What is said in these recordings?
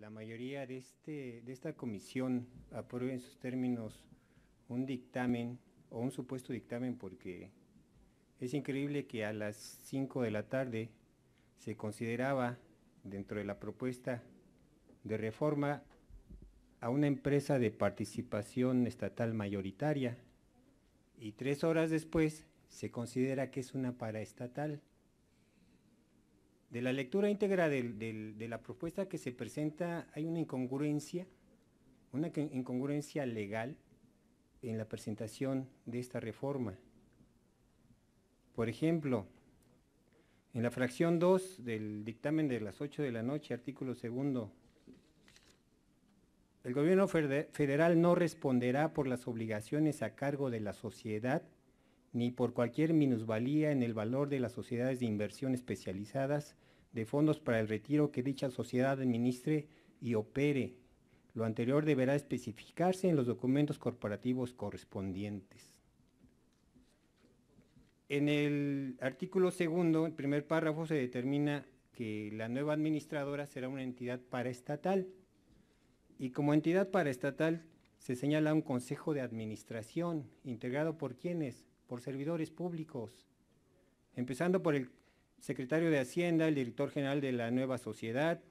la mayoría de, este, esta comisión aprueba en sus términos un dictamen o un supuesto dictamen porque es increíble que a las 5 de la tarde se consideraba dentro de la propuesta de reforma a una empresa de participación estatal mayoritaria y tres horas después se considera que es una paraestatal. De la lectura íntegra de, la propuesta que se presenta hay una incongruencia, una incongruencia legal en la presentación de esta reforma. Por ejemplo, en la fracción 2 del dictamen de las 8 de la noche, artículo segundo, el gobierno federal no responderá por las obligaciones a cargo de la sociedad ni por cualquier minusvalía en el valor de las sociedades de inversión especializadas de fondos para el retiro que dicha sociedad administre y opere. Lo anterior deberá especificarse en los documentos corporativos correspondientes. En el artículo segundo, el primer párrafo, se determina que la nueva administradora será una entidad paraestatal y como entidad paraestatal se señala un consejo de administración integrado por quienes, por servidores públicos, empezando por el secretario de Hacienda, el director general de la nueva sociedad,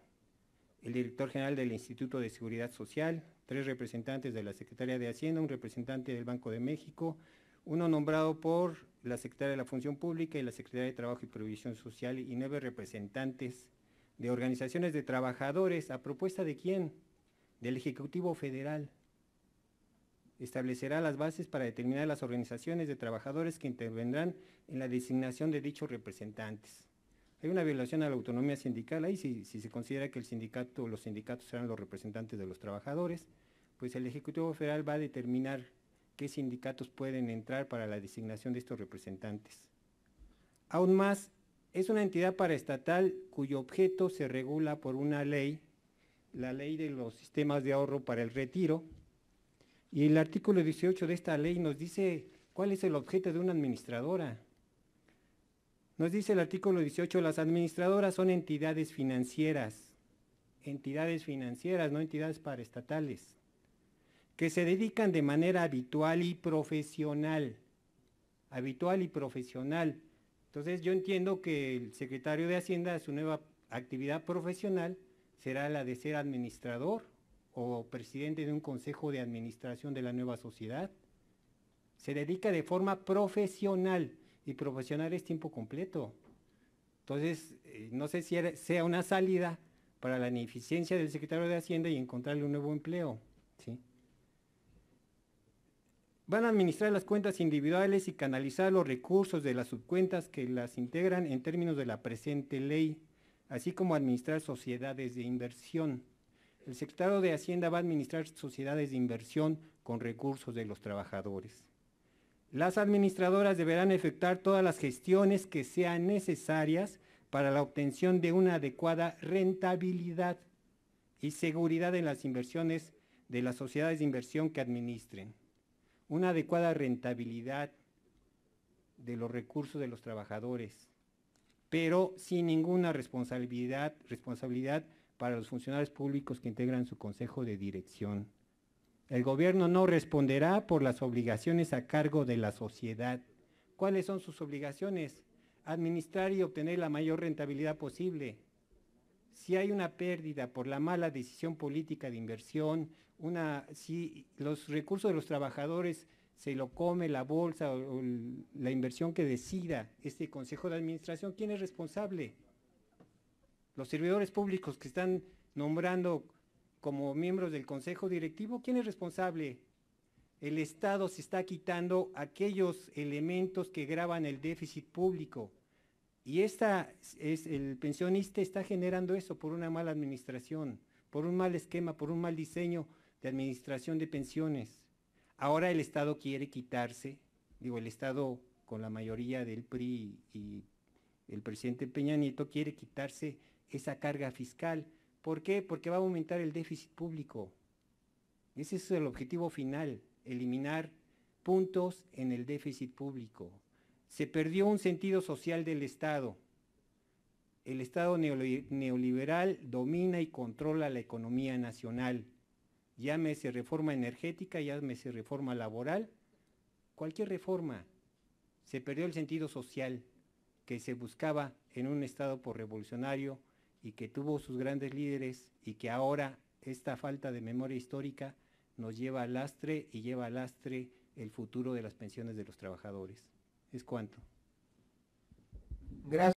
el director general del Instituto de Seguridad Social, tres representantes de la Secretaría de Hacienda, un representante del Banco de México, uno nombrado por la Secretaría de la Función Pública y la Secretaría de Trabajo y Previsión Social y nueve representantes de organizaciones de trabajadores a propuesta de quién? Del Ejecutivo Federal establecerá las bases para determinar las organizaciones de trabajadores que intervendrán en la designación de dichos representantes. Hay una violación a la autonomía sindical ahí, si, se considera que el sindicato, o los sindicatos serán los representantes de los trabajadores, pues el Ejecutivo Federal va a determinar qué sindicatos pueden entrar para la designación de estos representantes. Aún más, es una entidad paraestatal cuyo objeto se regula por una ley, la ley de los sistemas de ahorro para el retiro, y el artículo 18 de esta ley nos dice cuál es el objeto de una administradora. Nos dice el artículo 18, las administradoras son entidades financieras, entidades financieras, no entidades paraestatales, que se dedican de manera habitual y profesional, habitual y profesional. Entonces yo entiendo que el secretario de Hacienda, su nueva actividad profesional será la de ser administrador o presidente de un consejo de administración de la nueva sociedad. Se dedica de forma profesional y profesional es tiempo completo. Entonces, eh, no sé si sea una salida para la ineficiencia del secretario de Hacienda y encontrarle un nuevo empleo. ¿sí? Van a administrar las cuentas individuales y canalizar los recursos de las subcuentas que las integran en términos de la presente ley, así como administrar sociedades de inversión el secretario de Hacienda va a administrar sociedades de inversión con recursos de los trabajadores. Las administradoras deberán efectuar todas las gestiones que sean necesarias para la obtención de una adecuada rentabilidad y seguridad en las inversiones de las sociedades de inversión que administren. Una adecuada rentabilidad de los recursos de los trabajadores, pero sin ninguna responsabilidad, responsabilidad para los funcionarios públicos que integran su consejo de dirección. El gobierno no responderá por las obligaciones a cargo de la sociedad. ¿Cuáles son sus obligaciones? Administrar y obtener la mayor rentabilidad posible. Si hay una pérdida por la mala decisión política de inversión, si los recursos de los trabajadores se lo come la bolsa o la inversión que decida este Consejo de Administración, ¿quién es responsable? los servidores públicos que están nombrando como miembros del Consejo Directivo, ¿quién es responsable? El Estado se está quitando aquellos elementos que graban el déficit público. Y esta es, el pensionista está generando eso por una mala administración, por un mal esquema, por un mal diseño de administración de pensiones. Ahora el Estado quiere quitarse, digo, el Estado con la mayoría del PRI y el presidente Peña Nieto quiere quitarse esa carga fiscal. ¿Por qué? Porque va a aumentar el déficit público. Ese es el objetivo final, eliminar puntos en el déficit público. Se perdió un sentido social del Estado. El Estado neoliberal domina y controla la economía nacional. Llámese reforma energética, llámese reforma laboral, cualquier reforma. Se perdió el sentido social que se buscaba en un Estado por revolucionario y que tuvo sus grandes líderes y que ahora esta falta de memoria histórica nos lleva al lastre y lleva al lastre el futuro de las pensiones de los trabajadores. Es cuanto. Gracias.